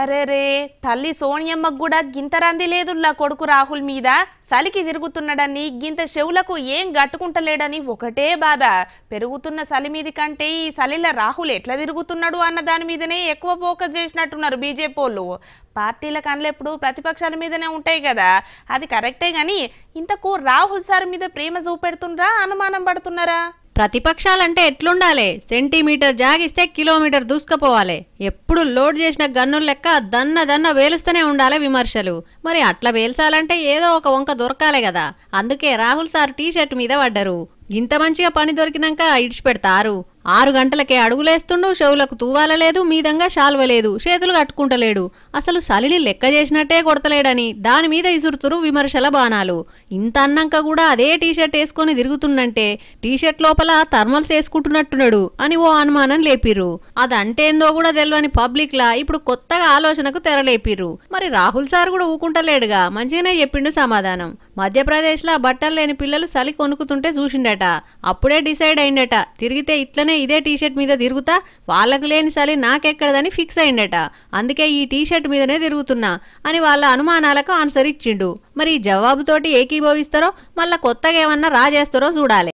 అరే రే తల్లి సోనియమ్మకు కూడా గింత రంది లేదుల్లా కొడుకు రాహుల్ మీద సలికి తిరుగుతున్నాడని గింత చెవులకు ఏం గట్టుకుంటలేడని ఒకటే బాధ పెరుగుతున్న సలి మీది కంటే ఈ సలిల రాహుల్ ఎట్లా తిరుగుతున్నాడు అన్న దాని మీదనే ఎక్కువ ఫోకస్ చేసినట్టున్నారు బీజేపీ వాళ్ళు పార్టీల కళ్ళు ఎప్పుడు ప్రతిపక్షాల మీదనే ఉంటాయి కదా అది కరెక్టే కానీ ఇంతకు రాహుల్ సార్ మీద ప్రేమ చూపెడుతుండ్రా అనుమానం పడుతున్నారా ప్రతిపక్షాలంటే ఎట్లుండాలి సెంటీమీటర్ జాగిస్తే కిలోమీటర్ దూసుకపోవాలి ఎప్పుడు లోడ్ చేసిన గన్నుల లెక్క దన్న దన్న వేలుస్తూనే ఉండాలి విమర్శలు మరి అట్లా వేల్చాలంటే ఏదో ఒక వంక దొరకాలి కదా అందుకే రాహుల్ సార్ టీషర్ట్ మీద పడ్డరు ఇంత మంచిగా పని దొరికినాక ఇడిచిపెడతారు ఆరు గంటలకే అడుగులేస్తుండు చెవులకు తూవాలలేదు మీదంగా షాల్వలేదు చేతులు కట్టుకుంటలేడు అసలు సలిని లెక్క చేసినట్టే కొడతలేడని దానిమీద ఇసురుతురు విమర్శల బాణాలు ఇంత అన్నాక కూడా అదే టీషర్ట్ వేసుకొని తిరుగుతుండంటే టీషర్ట్ లోపల థర్మల్స్ వేసుకుంటున్నట్టున్నాడు అని ఓ అనుమానం లేపిర్రు అదంటేందో కూడా తెలియని పబ్లిక్లా ఇప్పుడు కొత్తగా ఆలోచనకు తెరలేపిర్రు మరి రాహుల్ సార్ కూడా ఊకుంటలేడుగా మంచిగానే చెప్పిండు సమాధానం మధ్యప్రదేశ్లో బట్టలు లేని పిల్లలు చలి కొనుక్కుతుంటే చూసిండట అప్పుడే డిసైడ్ అయిండట తిరిగితే ఇట్లనే ఇదే టీషర్ట్ మీద తిరుగుతా వాళ్ళకు లేని చలి నాకెక్కడదని ఫిక్స్ అయిండట అందుకే ఈ టీషర్ట్ మీదనే తిరుగుతున్నా అని వాళ్ళ అనుమానాలకు ఆన్సర్ ఇచ్చిండు మరి ఈ జవాబుతోటి ఏకీభవిస్తారో మళ్ళా కొత్తగా ఏమన్నా రాజేస్తారో చూడాలి